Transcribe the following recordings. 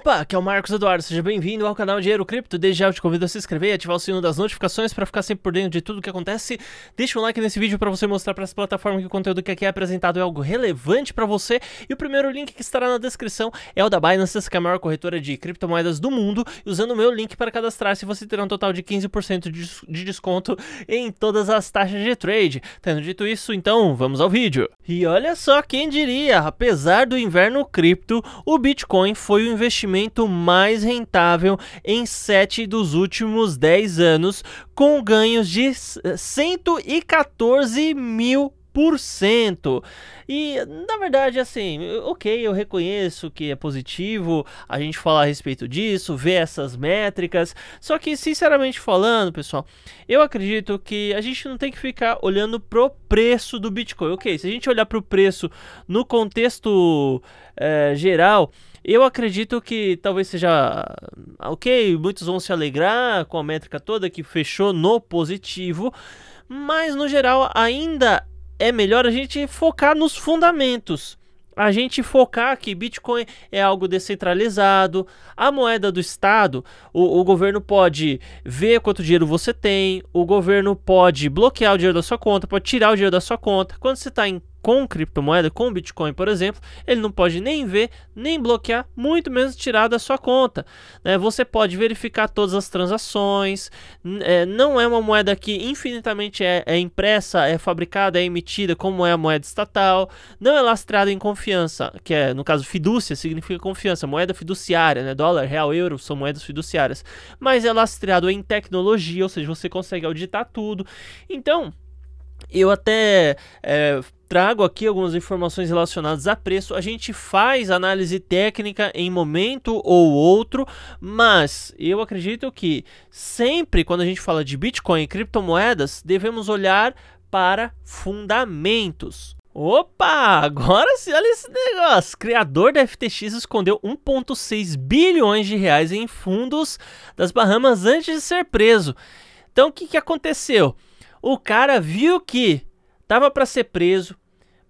Opa, aqui é o Marcos Eduardo, seja bem-vindo ao canal Dinheiro Cripto. Desde já eu te convido a se inscrever e ativar o sininho das notificações para ficar sempre por dentro de tudo o que acontece. Deixa um like nesse vídeo para você mostrar para essa plataforma que o conteúdo que aqui é apresentado é algo relevante para você. E o primeiro link que estará na descrição é o da Binance, que é a maior corretora de criptomoedas do mundo. E usando o meu link para cadastrar-se, você terá um total de 15% de desconto em todas as taxas de trade. Tendo dito isso, então vamos ao vídeo. E olha só quem diria, apesar do inverno cripto, o Bitcoin foi o investimento investimento mais rentável em 7 dos últimos 10 anos, com ganhos de 114 mil cento E na verdade, assim, ok, eu reconheço que é positivo a gente falar a respeito disso, ver essas métricas. Só que, sinceramente falando, pessoal, eu acredito que a gente não tem que ficar olhando pro preço do Bitcoin. Ok, se a gente olhar pro preço no contexto é, geral. Eu acredito que talvez seja ah, ok, muitos vão se alegrar com a métrica toda que fechou no positivo, mas no geral ainda é melhor a gente focar nos fundamentos. A gente focar que Bitcoin é algo descentralizado, a moeda do Estado, o, o governo pode ver quanto dinheiro você tem, o governo pode bloquear o dinheiro da sua conta, pode tirar o dinheiro da sua conta. Quando você está em com criptomoeda, com Bitcoin, por exemplo, ele não pode nem ver, nem bloquear, muito menos tirar da sua conta. Né? Você pode verificar todas as transações. É, não é uma moeda que infinitamente é, é, impressa, é fabricada, é emitida, como é a moeda estatal. Não é lastreada em confiança, que é, no caso, fidúcia significa confiança, moeda fiduciária, né? Dólar, real, euro são moedas fiduciárias. Mas é lastreado em tecnologia, ou seja, você consegue auditar tudo. Então, eu até é, trago aqui algumas informações relacionadas a preço. A gente faz análise técnica em momento ou outro, mas eu acredito que sempre quando a gente fala de Bitcoin e criptomoedas, devemos olhar para fundamentos. Opa, agora se olha esse negócio. Criador da FTX escondeu 1,6 bilhões de reais em fundos das Bahamas antes de ser preso. Então, o que, que aconteceu? O cara viu que tava para ser preso,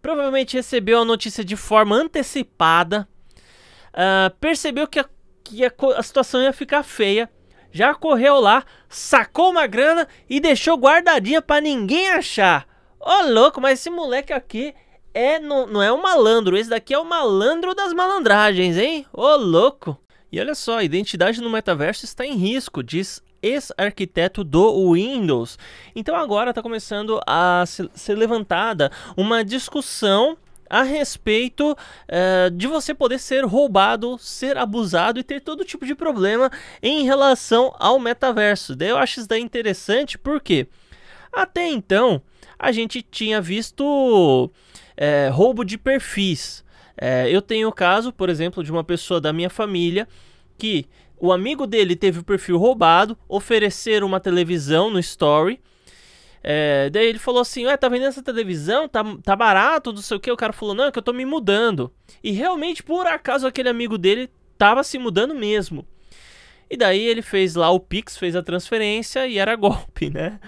provavelmente recebeu a notícia de forma antecipada, uh, percebeu que, a, que a, a situação ia ficar feia, já correu lá, sacou uma grana e deixou guardadinha para ninguém achar. Ô oh, louco, mas esse moleque aqui é não, não é um malandro, esse daqui é o malandro das malandragens, hein? Ô oh, louco. E olha só, a identidade no metaverso está em risco, diz ex-arquiteto do Windows. Então agora está começando a ser levantada uma discussão a respeito uh, de você poder ser roubado, ser abusado e ter todo tipo de problema em relação ao metaverso. Daí eu acho isso daí interessante porque até então a gente tinha visto uh, roubo de perfis. Uh, eu tenho o caso, por exemplo, de uma pessoa da minha família que o amigo dele teve o perfil roubado, ofereceram uma televisão no story. É, daí ele falou assim: Ué, tá vendendo essa televisão? Tá, tá barato, não sei o que. O cara falou: Não, é que eu tô me mudando. E realmente, por acaso, aquele amigo dele tava se mudando mesmo. E daí ele fez lá o Pix, fez a transferência e era golpe, né?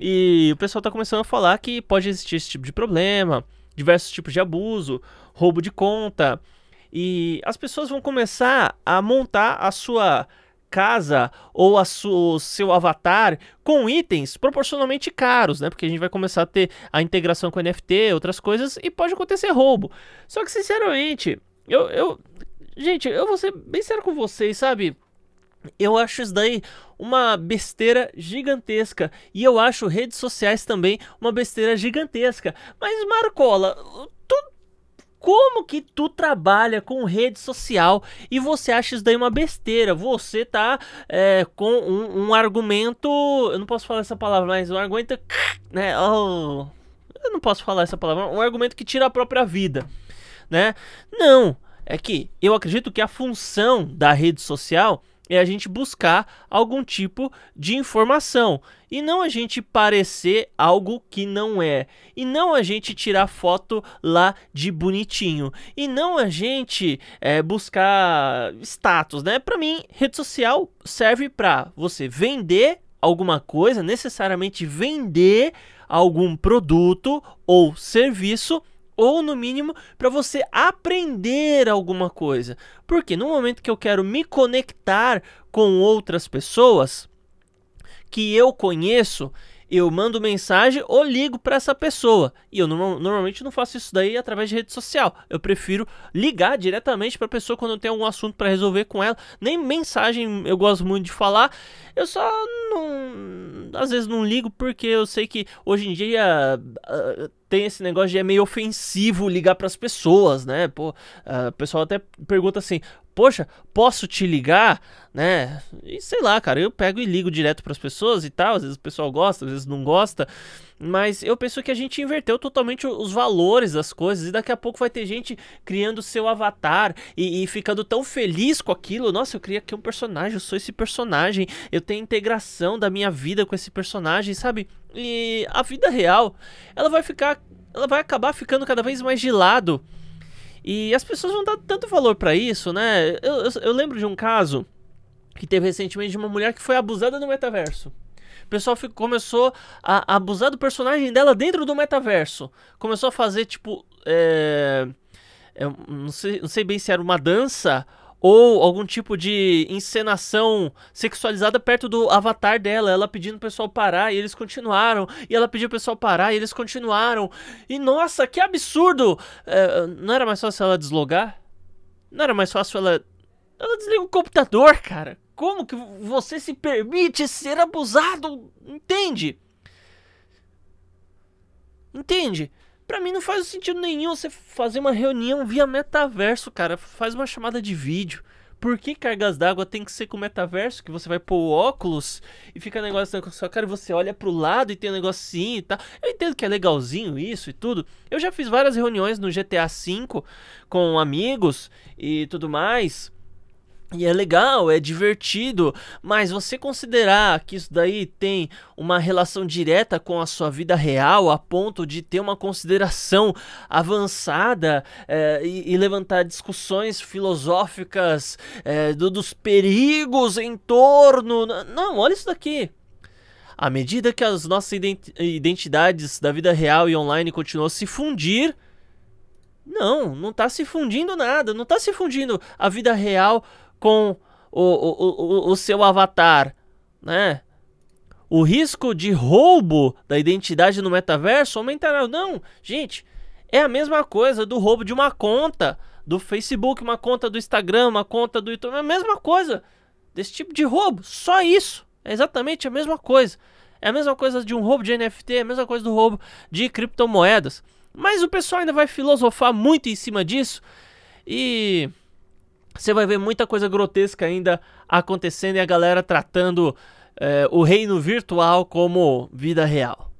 E o pessoal tá começando a falar que pode existir esse tipo de problema, diversos tipos de abuso, roubo de conta, e as pessoas vão começar a montar a sua casa ou a su, seu avatar com itens proporcionalmente caros, né? Porque a gente vai começar a ter a integração com NFT, outras coisas, e pode acontecer roubo. Só que, sinceramente, eu. eu gente, eu vou ser bem sério com vocês, sabe? Eu acho isso daí uma besteira gigantesca. E eu acho redes sociais também uma besteira gigantesca. Mas, Marcola, tudo como que tu trabalha com rede social e você acha isso daí uma besteira? Você tá é, com um, um, argumento. Eu não posso falar essa palavra, mas um argumento. Né? Oh, eu não posso falar essa palavra. Um argumento que tira a própria vida. Né? Não. É que eu acredito que a função da rede social é a gente buscar algum tipo de informação e não a gente parecer algo que não é e não a gente tirar foto lá de bonitinho e não a gente é, buscar status, né? Para mim, rede social serve para você vender alguma coisa, necessariamente vender algum produto ou serviço ou no mínimo para você aprender alguma coisa. Porque no momento que eu quero me conectar com outras pessoas que eu conheço, eu mando mensagem ou ligo para essa pessoa. E eu normal, normalmente não faço isso daí através de rede social. Eu prefiro ligar diretamente para a pessoa quando eu tenho algum assunto para resolver com ela. Nem mensagem eu gosto muito de falar. Eu só não às vezes não ligo porque eu sei que hoje em dia uh, tem esse negócio de é meio ofensivo ligar para as pessoas, né? Pô, uh, o pessoal até pergunta assim: poxa, posso te ligar? Né? E sei lá, cara, eu pego e ligo direto para as pessoas e tal. Às vezes o pessoal gosta, às vezes não gosta. Mas eu penso que a gente inverteu totalmente os valores das coisas. E daqui a pouco vai ter gente criando seu avatar e, e ficando tão feliz com aquilo. Nossa, eu queria aqui um personagem, eu sou esse personagem. Eu tenho integração da minha vida com esse personagem, sabe? E a vida real, ela vai ficar. Ela vai acabar ficando cada vez mais de lado e as pessoas vão dar tanto valor para isso, né? Eu, eu, eu lembro de um caso que teve recentemente de uma mulher que foi abusada no metaverso. O pessoal ficou, começou a, abusar do personagem dela dentro do metaverso. Começou a fazer, tipo. É, não, sei, não sei bem se era uma dança ou algum tipo de encenação sexualizada perto do avatar dela, ela pedindo o pessoal parar e eles continuaram, e ela pediu o pessoal parar e eles continuaram. E nossa, que absurdo! É, não era mais fácil ela deslogar? Não era mais fácil ela. Ela desliga o computador, cara! Como que você se permite ser abusado? Entende? Entende? Pra mim não faz sentido nenhum você fazer uma reunião via metaverso, cara. Faz uma chamada de vídeo. Por que cargas d'água tem que ser com o metaverso? Que você vai pôr o óculos e fica negócio na sua cara e você olha pro lado e tem um negocinho e tal. Eu entendo que é legalzinho isso e tudo. Eu já fiz várias reuniões no GTA V com amigos e tudo mais. E é legal, é divertido, mas você considerar que isso daí tem uma relação direta com a sua vida real a ponto de ter uma consideração avançada é, e, e, levantar discussões filosóficas é, do, dos perigos em torno. Não, olha isso daqui. À medida que as nossas identidades da vida real e online continuam a se fundir, não, não está se fundindo nada, não está se fundindo a vida real com o, o, o, o seu avatar, né? O risco de roubo da identidade no metaverso aumentará. Não, gente, é a mesma coisa do roubo de uma conta do Facebook, uma conta do Instagram, uma conta do YouTube, é a mesma coisa desse tipo de roubo, só isso. É exatamente a mesma coisa. É a mesma coisa de um roubo de NFT, é a mesma coisa do roubo de criptomoedas. Mas o pessoal ainda vai filosofar muito em cima disso e você vai ver muita coisa grotesca ainda acontecendo e a galera tratando é, o reino virtual como vida real.